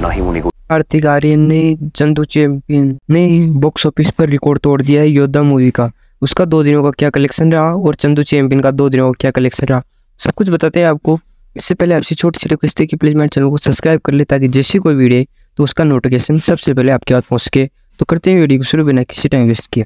ना ही होने को कार्तिक आर्यन ने चंदू चैंपियन ने बॉक्स ऑफिस पर रिकॉर्ड तोड़ दिया है योद्धा मूवी का उसका दो दिनों का क्या कलेक्शन रहा और चंदू चैंपियन का दो दिनों का क्या कलेक्शन रहा सब कुछ बताते हैं आपको इससे पहले आपसे छोटी सी रिक्वेस्ट है कि प्लीज़ मेरे चैनल को सब्सक्राइब कर ले ताकि जैसे कोई वीडियो तो उसका नोटिफिकेशन सबसे पहले आपके पास पहुँच सके तो करते हैं वीडियो को शुरू बिना किसी टाइम वेस्ट किए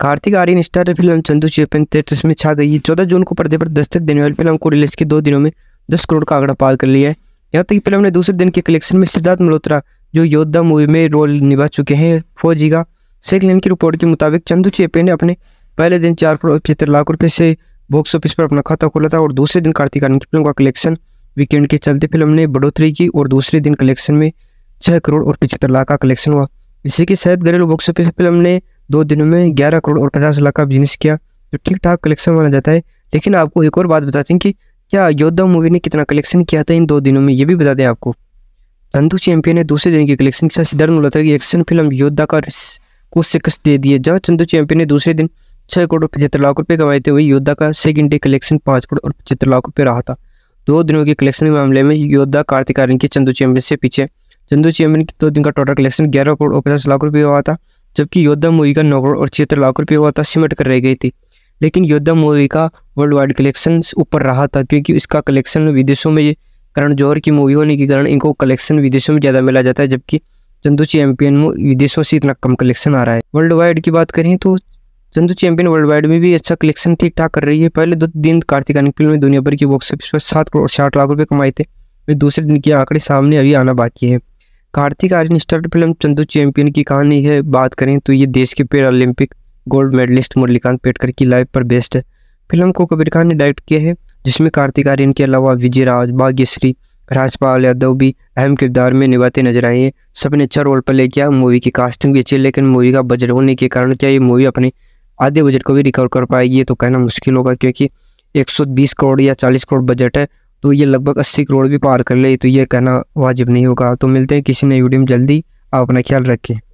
Kartik Aaryan star film Chandu champion theatres में छा गई है चौदह जून को पर्दे पर दस्तक देने वाली फिल्म को रिलीज के दो दिनों में दस करोड़ का आंकड़ा पार कर लिया है यहाँ तक पहले हमने दूसरे दिन के कलेक्शन में सिद्धार्थ मल्होत्रा जो योद्धा मूवी में रोल निभा चुके हैं फौजी का शेख लेन की रिपोर्ट के मुताबिक चंदू चेपे ने अपने पहले दिन चार करोड़ पचहत्तर लाख रुपये से बॉक्स ऑफिस पर अपना खाता खोला था और दूसरे दिन कार्तिक आनंद की फिल्म का कलेक्शन वीकेंड के चलते फिल्म ने बढ़ोतरी की और दूसरे दिन कलेक्शन में छः करोड़ और पचहत्तर लाख का कलेक्शन हुआ इसी के साथ घरेलू बॉक्स ऑफिस फिल्म ने दो दिनों में ग्यारह करोड़ और पचास लाख का बिजनेस किया जो ठीक ठाक कलेक्शन माना जाता है लेकिन आपको एक और बात बताते हैं कि क्या योद्धा मूवी ने कितना कलेक्शन किया था इन दो दिनों में ये भी बता दें आपको धंधु चैंपियन ने दूसरे दिन के कलेक्शन से सिद्धार्थ मल्होत्रा की एक्शन फिल्म योद्धा का को शिकस्त दे दी जहाँ चंदू चैंपियन ने दूसरे दिन छः करोड़ पचहत्तर लाख रुपये कमाए थे वही योद्धा का सेकेंड डे कलेक्शन पाँच करोड़ और पचहत्तर लाख रुपये रहा था दो दिनों के कलेक्शन के मामले में योद्धा कार्तिक आर्यन के चंदू चैंपियन से पीछे चंदू चैंपियन के दो दिन का टोटल कलेक्शन ग्यारह करोड़ और पचास लाख रुपये हुआ था जबकि योद्धा मूवी का नौ करोड़ और छिहत्तर लाख रुपये हुआ था सिमट कर रह गई थी लेकिन योद्धा मूवी का वर्ल्ड वाइड कलेक्शन ऊपर रहा था क्योंकि इसका कलेक्शन विदेशों में करण जौहर की मूवी होने के कारण इनको कलेक्शन विदेशों में ज़्यादा मिला जाता है जबकि चंदू चैम्पियन में विदेशों से इतना कम कलेक्शन आ रहा है वर्ल्ड वाइड की बात करें तो चंदू चैंपियन वर्ल्ड वाइड में भी अच्छा कलेक्शन ठीक ठाक कर रही है पहले दो दिन कार्तिक आने फिल्म में दुनिया भर की बॉक्स ऑफिस पर सात करोड़ साठ लाख रुपये कमाए थे वे दूसरे दिन के आंकड़े सामने अभी आना बाकी है Kartik Aaryan start film Chandu champion की कहानी है बात करें तो ये देश के Paralympic gold medallist Murlikant Petkar की लाइफ पर बेस्ट है फिल्म को कबीर खान ने डायरेक्ट किया है जिसमें कार्तिक आर्यन के अलावा विजय राज भाग्यश्री राजपाल यादव भी अहम किरदार में निभाते नजर आए हैं सबने अच्छा रोल प्ले किया मूवी की कास्टिंग भी अच्छी लेकिन मूवी का बजट होने के कारण क्या ये मूवी अपने आधे बजट को भी रिकवर कर पाएगी तो कहना मुश्किल होगा क्योंकि 120 करोड़ या 40 करोड़ बजट है तो ये लगभग 80 करोड़ भी पार कर ले तो ये कहना वाजिब नहीं होगा तो मिलते हैं किसी ने वीडियो में जल्दी आप अपना ख्याल रखें